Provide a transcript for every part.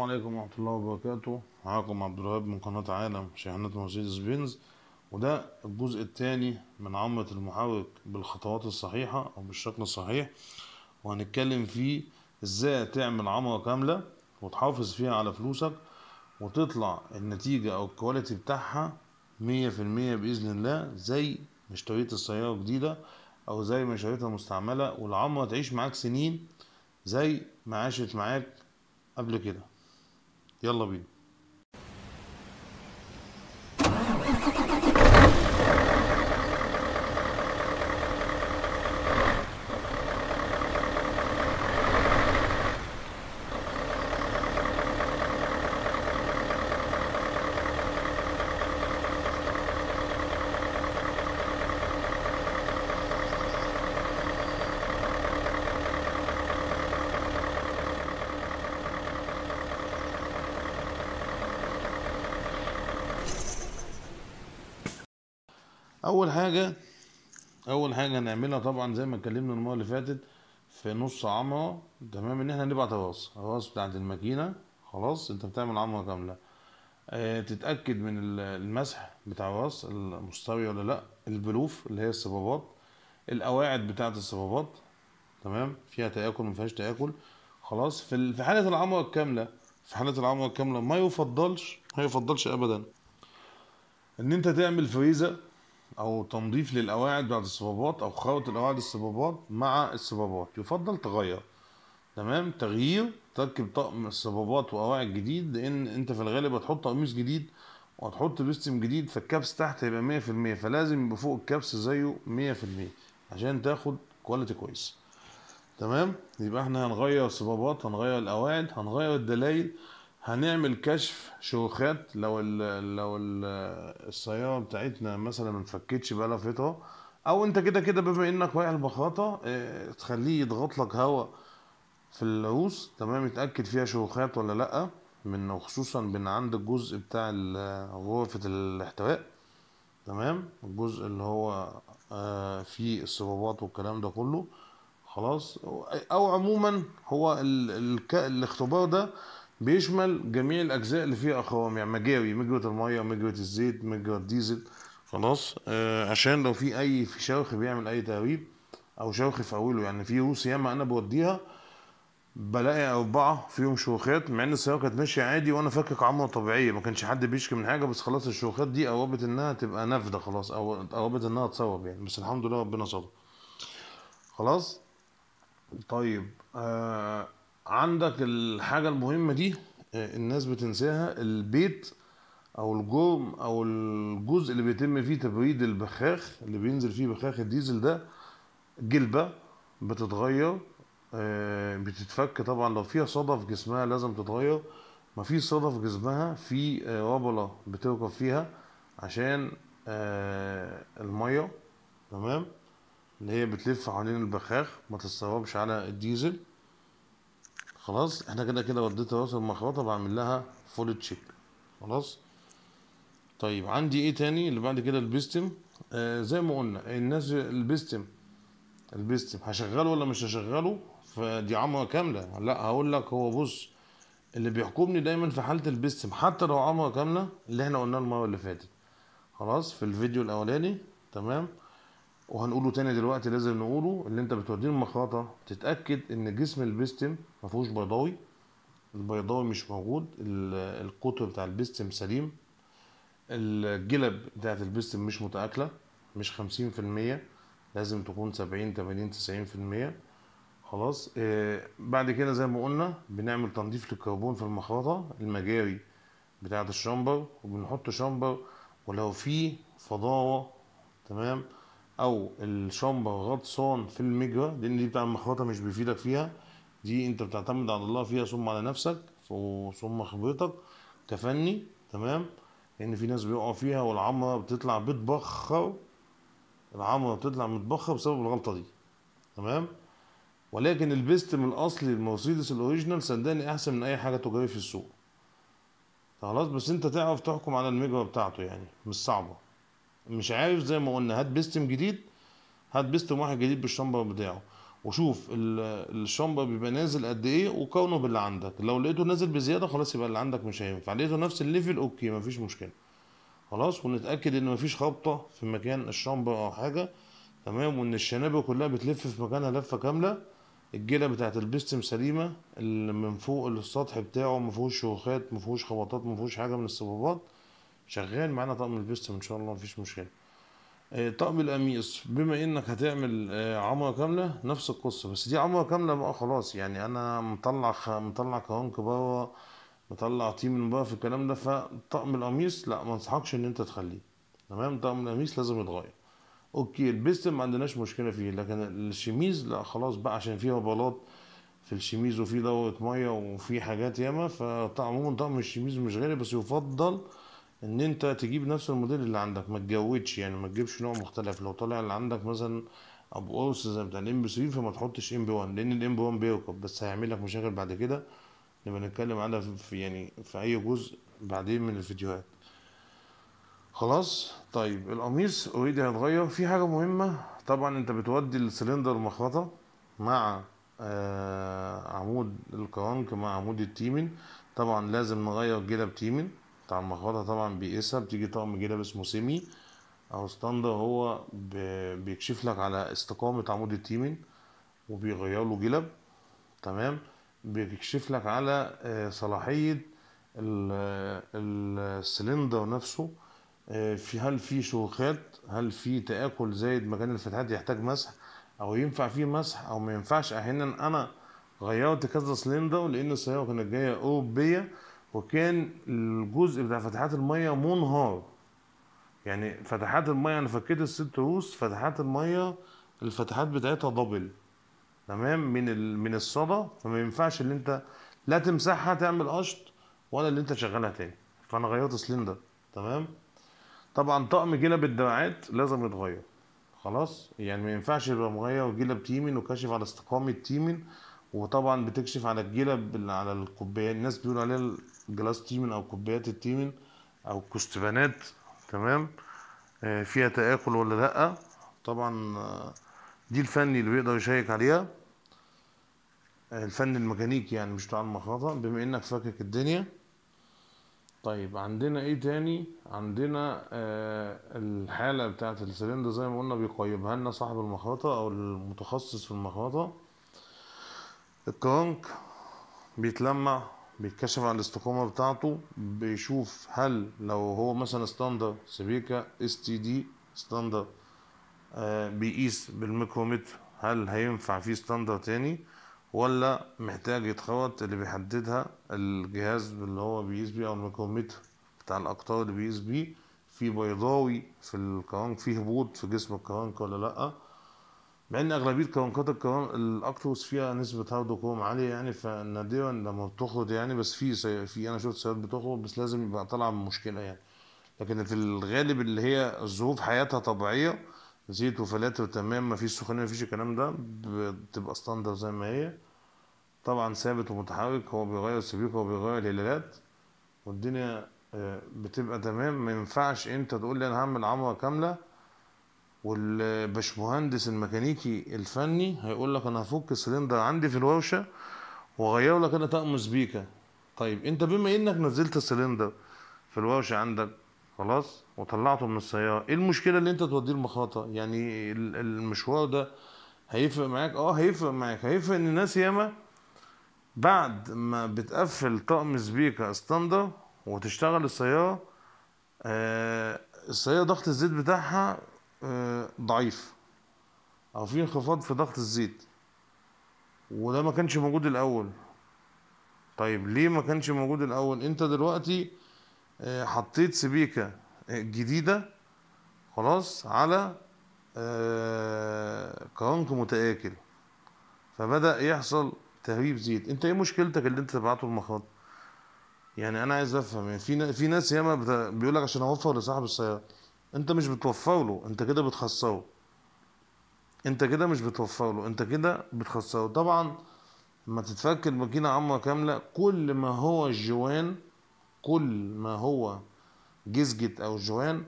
السلام عليكم ورحمة الله وبركاته معاكم عبد الوهاب من قناة عالم شاحنات مرسيدس بنز وده الجزء الثاني من عمرة المحرك بالخطوات الصحيحة أو بالشكل الصحيح وهنتكلم فيه ازاي تعمل عمرة كاملة وتحافظ فيها على فلوسك وتطلع النتيجة أو الكواليتي بتاعها مية في المية بإذن الله زي ما اشتريت السيارة جديدة أو زي ما اشتريتها مستعملة والعمرة تعيش معاك سنين زي ما عاشت معاك قبل كده يلا بينا اول حاجه اول حاجه هنعملها طبعا زي ما اتكلمنا المره اللي فاتت في نص عمره تمام ان احنا نبعت الراس الراس بتاعت الماكينه خلاص انت بتعمل عمره كامله اه تتاكد من المسح بتاع الراس المستوي ولا لا البلوف اللي هي الصبابات القواعد بتاعه الصبابات تمام فيها تاكل مفيهاش تاكل خلاص في في حاله العمره الكامله في حاله العمره الكامله ما يفضلش ما يفضلش ابدا ان انت تعمل فريزه او تنظيف للقواعد بعد الصبابات او خلط الاواعد الصبابات مع الصبابات يفضل تغير تمام تغيير تركب طقم الصبابات وقواعد جديد لان انت في الغالب هتحط قميص جديد وهتحط بيستم جديد فالكبس تحت هيبقى 100% فلازم يبقى فوق الكبس زيه 100% عشان تاخد كواليتي كويس تمام يبقى احنا هنغير الصبابات هنغير القواعد هنغير الدلايل هنعمل كشف شوخات لو الـ لو الـ السياره بتاعتنا مثلا ما انفكتش بقى فتره او انت كده كده بما انك واقع البخاطه اه تخليه يضغط لك هواء في العروس تمام يتاكد فيها شوخات ولا لا من وخصوصا من عند الجزء بتاع غرفه الاحتواء تمام الجزء اللي هو اه فيه الصبابات والكلام ده كله خلاص او عموما هو الاختبار ده بيشمل جميع الاجزاء اللي فيها اخوام يعني مجاوي مجره الميه مجره الزيت مجره الديزل خلاص آه عشان لو في اي في شوخ بيعمل اي تهويب او شوخ في اوله يعني في روس ياما انا بوديها بلاقي اربعه فيهم شوخات مع ان السياره كانت ماشيه عادي وانا فاكك عمره طبيعيه ما كانش حد بيشكي من حاجه بس خلاص الشوخات دي قربت انها تبقى نافده خلاص او قربت انها تصوب يعني بس الحمد لله ربنا صبر خلاص طيب آه عندك الحاجة المهمة دي آه، الناس بتنساها البيت او الجوم او الجزء اللي بيتم فيه تبريد البخاخ اللي بينزل فيه بخاخ الديزل ده جلبة بتتغير آه، بتتفك طبعا لو فيها صدى في جسمها لازم تتغير ما في صدى في جسمها في آه، ربلة بتركب فيها عشان المية تمام اللي هي بتلف حوالين البخاخ ما تتسربش على الديزل خلاص احنا كده كده وديت راس المخرطه بعمل لها فول تشيك خلاص طيب عندي ايه تاني اللي بعد كده البيستم آه زي ما قلنا الناس البيستم البيستم هشغله ولا مش هشغله فدي عمره كامله لا هقول لك هو بص اللي بيحكمني دايما في حاله البيستم حتى لو عمره كامله اللي احنا قلناه المره اللي فاتت خلاص في الفيديو الاولاني تمام وهنقوله تاني دلوقتي لازم نقوله اللي انت بتوديه المخرطه تتاكد ان جسم البيستم ما فيهوش بيضاوي البيضاوي مش موجود القطر بتاع البستم سليم الجلب بتاعت البستم مش متاكله مش خمسين في المية لازم تكون سبعين تمانين تسعين في المية خلاص آه بعد كده زي ما قلنا بنعمل تنظيف للكربون في المخرطة المجاري بتاعت الشامبر وبنحط شامبر ولو في فضاوة تمام أو الشامبر غطسان في المجرى لأن دي بتاع المخرطة مش بيفيدك فيها دي انت بتعتمد على الله فيها ثم على نفسك ثم خبرتك كفني تمام لان في ناس بيقعوا فيها والعمره بتطلع بتبخر العمره بتطلع متبخر بسبب الغلطه دي تمام ولكن البيست من الاصل المرسيدس الاوريجينال صدقني احسن من اي حاجه تجاري في السوق خلاص بس انت تعرف تحكم على المجرى بتاعته يعني مش صعبه مش عارف زي ما قلنا هات بيستم جديد هات بيستم واحد جديد بالشمبر بتاعه وشوف الشومبا بيبقى نازل قد ايه وكونه باللي عندك لو لقيته نازل بزياده خلاص يبقى اللي عندك مش هينفع لقيته نفس الليفل اوكي مفيش مشكله خلاص ونتاكد ان مفيش خبطه في مكان الشومبا او حاجه تمام وان الشنابه كلها بتلف في مكانها لفه كامله الجيله بتاعت البستم سليمه اللي من فوق السطح بتاعه ما فيهوش شوخات ما فيهوش خبطات ما فيهوش حاجه من الصبابات شغال معانا طقم البستم ان شاء الله مفيش مشكله آه، طقم القميص بما انك هتعمل آه، عمره كامله نفس القصه بس دي عمره كامله بقى خلاص يعني انا مطلع خ... مطلع كرنك بره مطلع تيم من بابا في الكلام ده فطقم القميص لا ما انصحكش ان انت تخليه تمام طقم القميص لازم يتغير اوكي البيست ما عندناش مشكله فيه لكن الشميز لا خلاص بقى عشان فيها بلاط في الشميز وفي دوره ميه وفي حاجات ياما فطعموم طقم الشميز مش غالي بس يفضل ان انت تجيب نفس الموديل اللي عندك ما تجودش يعني ما تجيبش نوع مختلف لو طالع اللي عندك مثلا ابو قوس زي بتاع الام بي 3 فما تحطش ام بي 1 لان الام بي 1 بيركب بس هيعمل لك مشاكل بعد كده لما نتكلم عنها في يعني في اي جزء بعدين من الفيديوهات خلاص طيب القميص اوريدي هيتغير في حاجه مهمه طبعا انت بتودي السلندر المخرطه مع آه عمود الكرنك مع عمود التيمن طبعا لازم نغير جلب تيمن بتاع المخبطة طبعا بيقيسها بتيجي طقم كده اسمه سيمي او ستاند هو بيكشف لك على استقامة عمود التيمن وبيغير له جلب تمام بيكشف لك على آه، صلاحية السلندر نفسه آه، في هل في شوخات هل في تآكل زائد مكان الفتحات يحتاج مسح او ينفع فيه مسح او ما ينفعش احيانا انا غيرت كذا سلندر لان السياره كانت جايه اوروبيه وكان الجزء بتاع فتحات الميه منهار يعني فتحات الميه انا فكيت الست روس فتحات الميه الفتحات بتاعتها دبل تمام من ال... من الصدى فما ينفعش اللي انت لا تمسحها تعمل قشط ولا اللي انت شغالها تاني فانا غيرت سلندر تمام طبعا طقم جلب الدراعات لازم يتغير خلاص يعني ما ينفعش يبقى مغير جلب تيمن وكاشف على استقامه تيمن وطبعا بتكشف على الجيلة على الكوبايات الناس بيقولوا عليها الجلاس تيمن او كوبايات التيمن او الكستبانات تمام آه، فيها تآكل ولا لأ طبعا آه، دي الفني اللي بيقدر يشيك عليها آه، الفن الميكانيكي يعني مش بتاع المخرطة بما انك فاكك الدنيا طيب عندنا ايه تاني عندنا آه الحالة بتاعة السلندر زي ما قلنا بيقيمها لنا صاحب المخرطة او المتخصص في المخرطة الكرنك بيتلمع بيتكشف عن الاستقامة بتاعته بيشوف هل لو هو مثلا ستاندر سبيكة اس تي دي ستاندر بيقيس بالميكرومتر هل هينفع فيه ستاندر تاني ولا محتاج يتخوت اللي بيحددها الجهاز اللي هو بيقيس بيه او الميكرومتر بتاع الاقطار اللي بيقيس بيه في بيضاوي في الكرنك في هبوط في جسم الكرنك ولا لأ مع ان اغلبيه كونكات الكوان الاكتوس فيها نسبه هارد كوم عاليه يعني فنادرا لما بتخرج يعني بس في سي... في انا شفت سيارات بتخرج بس لازم يبقى طالعه من مشكله يعني لكن في الغالب اللي هي ظروف حياتها طبيعيه زيت وفلاتر تمام مفيش سخونيه مفيش الكلام ده بتبقى ستاندر زي ما هي طبعا ثابت ومتحرك هو بيغير السبيكة وبيغير الهلالات والدنيا آه، بتبقى تمام ما ينفعش انت تقول لي انا هعمل عمره كامله والباشمهندس الميكانيكي الفني هيقول لك انا هفك السلندر عندي في الوشه واغيره لك انا طقم سبيكه طيب انت بما انك نزلت السلندر في الوشه عندك خلاص وطلعته من السياره ايه المشكله اللي انت توديه المخاطه يعني المشوار ده هيفرق معاك اه هيفرق معاك هيفرق ان الناس ياما بعد ما بتقفل طقم سبيكه ستاندر وتشتغل السياره آه السياره ضغط الزيت بتاعها آه، ضعيف او في انخفاض في ضغط الزيت وده ما كانش موجود الاول طيب ليه ما كانش موجود الاول انت دلوقتي آه، حطيت سبيكة آه، جديدة خلاص على كرنك متآكل فبدأ يحصل تهريب زيت انت ايه مشكلتك اللي انت تبعته المخاط يعني انا عايز افهم يعني في في ناس ياما بيقول لك عشان اوفر لصاحب السياره انت مش بتوفر له انت كده بتخسره انت كده مش بتوفر له انت كده بتخسره طبعا لما تتفك الماكينة عمرة كاملة كل ما هو الجوان كل ما هو جزجت او جوان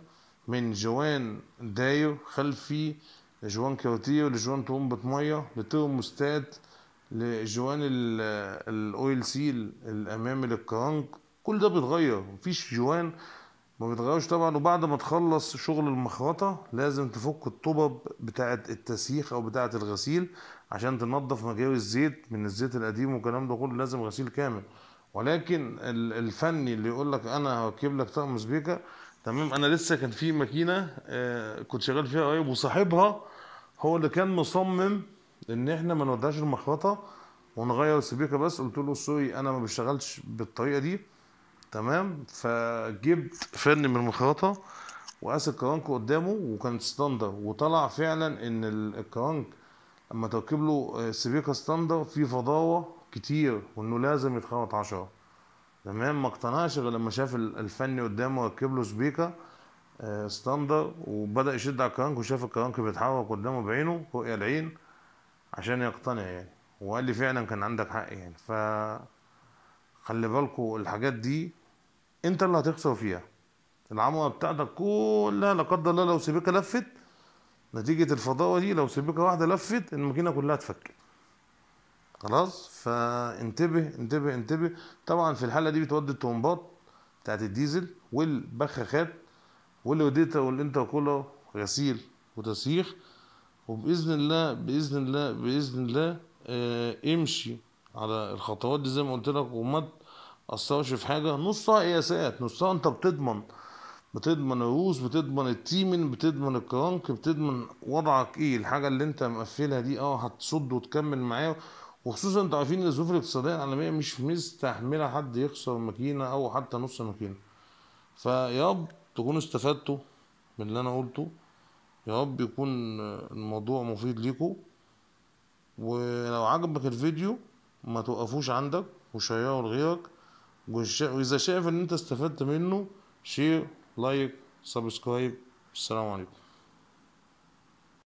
من جوان داير خلفي لجوان كاوتير لجوان طرمبة مية لترموستات لجوان الاويل سيل الامامي للكرنك كل ده بيتغير مفيش جوان ما بيتغيروش طبعا وبعد ما تخلص شغل المخرطة لازم تفك الطبب بتاعة التسييخ أو بتاعة الغسيل عشان تنضف مجاري الزيت من الزيت القديم والكلام ده كله لازم غسيل كامل ولكن الفني اللي يقول لك أنا هركب لك طقم سبيكة تمام أنا لسه كان في ماكينة آه، كنت شغال فيها قريب وصاحبها هو اللي كان مصمم إن إحنا ما نودعش المخرطة ونغير السبيكة بس قلت له سوري أنا ما بشتغلش بالطريقة دي تمام فجبت فني من المخرطه وقاس الكرنك قدامه وكان ستاندر وطلع فعلا ان الكرنك لما تركب له آه، سبيكه ستاندر في فضاوه كتير وانه لازم يتخرط عشرة تمام ما اقتنعش غير لما شاف الفني قدامه ركب له سبيكه ستاندر آه، وبدا يشد على الكرنك وشاف الكرنك بيتحرك قدامه بعينه رؤيه العين عشان يقتنع يعني وقال لي فعلا كان عندك حق يعني ف خلي بالكوا الحاجات دي انت اللي هتخسر فيها العمره بتاعتك كلها لا قدر الله لو سبيكه لفت نتيجه الفضاوه دي لو سبيكه واحده لفت الماكينه كلها اتفكت خلاص فانتبه انتبه انتبه طبعا في الحاله دي بتودي الطومبات بتاعت الديزل والبخاخات والوديتا والانتركولر غسيل وتسييخ وباذن الله باذن الله باذن الله اه امشي على الخطوات دي زي ما قلت لك وما اثرش في حاجه نصها قياسات نصها انت بتضمن بتضمن الروس بتضمن التيمن بتضمن الكرنك بتضمن وضعك ايه الحاجه اللي انت مقفلها دي اه هتصد وتكمل معايا وخصوصا انتوا عارفين ان الظروف الاقتصاديه العالميه مش مستحمله حد يخسر ماكينه او حتى نص ماكينه فيا رب تكونوا استفدتوا من اللي انا قلته يا رب يكون الموضوع مفيد ليكم ولو عجبك الفيديو ما توقفوش عندك وشيره لغيرك واذا شايف ان انت استفدت منه شير لايك سبسكرايب السلام عليكم